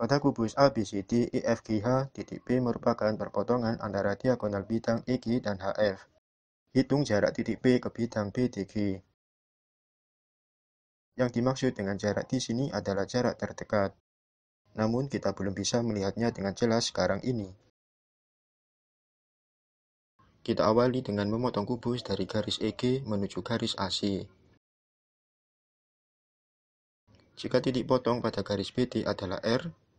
Pada kubus ABCD EFGH, C, titik B e, merupakan perpotongan antara diagonal bidang EG dan HF. Hitung jarak titik B ke bidang BDG. Yang dimaksud dengan jarak di sini adalah jarak terdekat. Namun kita belum bisa melihatnya dengan jelas sekarang ini. Kita awali dengan memotong kubus dari garis EG menuju garis AC. Jika titik potong pada garis BD adalah R,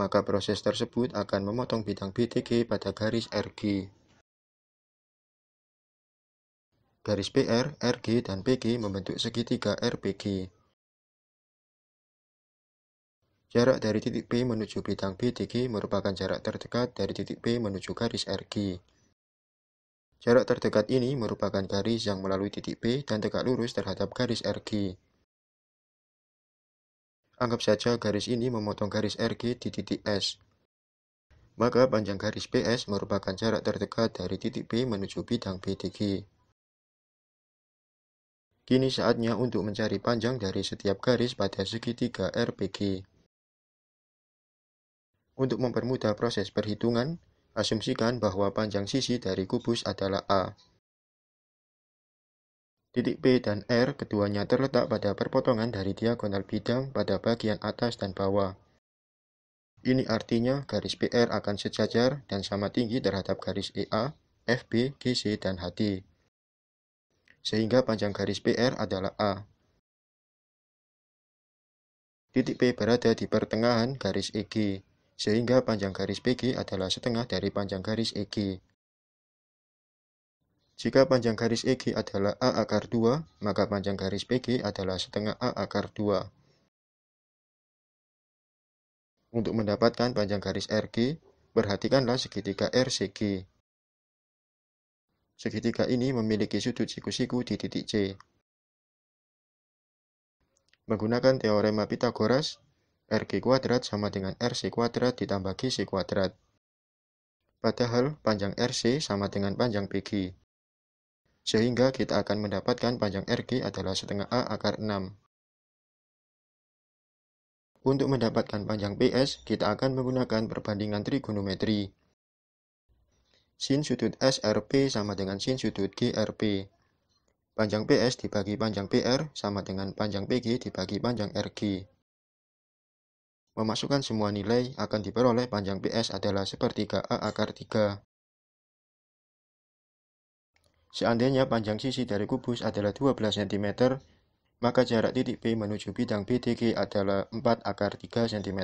maka proses tersebut akan memotong bidang BTG pada garis RG. Garis PR, RG, dan PG membentuk segitiga RPG. Jarak dari titik P menuju bidang BTG merupakan jarak terdekat dari titik P menuju garis RG. Jarak terdekat ini merupakan garis yang melalui titik P dan tegak lurus terhadap garis RG. Anggap saja garis ini memotong garis RG di titik S. Maka panjang garis PS merupakan jarak terdekat dari titik B menuju bidang BDG. Kini saatnya untuk mencari panjang dari setiap garis pada segitiga RPG. Untuk mempermudah proses perhitungan, asumsikan bahwa panjang sisi dari kubus adalah A. Titik P dan R keduanya terletak pada perpotongan dari diagonal bidang pada bagian atas dan bawah. Ini artinya garis PR akan sejajar dan sama tinggi terhadap garis EA, FB, GC, dan HD. Sehingga panjang garis PR adalah A. Titik P berada di pertengahan garis EG, sehingga panjang garis PG adalah setengah dari panjang garis EG. Jika panjang garis EG adalah A akar 2, maka panjang garis PG adalah setengah A akar 2. Untuk mendapatkan panjang garis RG, perhatikanlah segitiga RCG. Segitiga ini memiliki sudut siku-siku di titik C. Menggunakan teorema Pitagoras, RG kuadrat sama dengan RC kuadrat ditambah GC kuadrat. Padahal panjang RC sama dengan panjang PG sehingga kita akan mendapatkan panjang RG adalah setengah A akar 6. Untuk mendapatkan panjang PS, kita akan menggunakan perbandingan trigonometri. Sin sudut SRP sama dengan sin sudut GRP. Panjang PS dibagi panjang PR sama dengan panjang PG dibagi panjang RG. Memasukkan semua nilai akan diperoleh panjang PS adalah sepertiga A akar 3. Seandainya panjang sisi dari kubus adalah 12 cm, maka jarak titik P menuju bidang BDG adalah 4 akar 3 cm.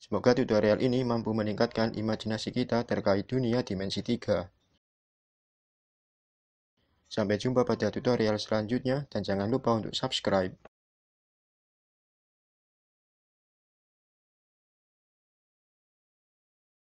Semoga tutorial ini mampu meningkatkan imajinasi kita terkait dunia dimensi 3. Sampai jumpa pada tutorial selanjutnya dan jangan lupa untuk subscribe.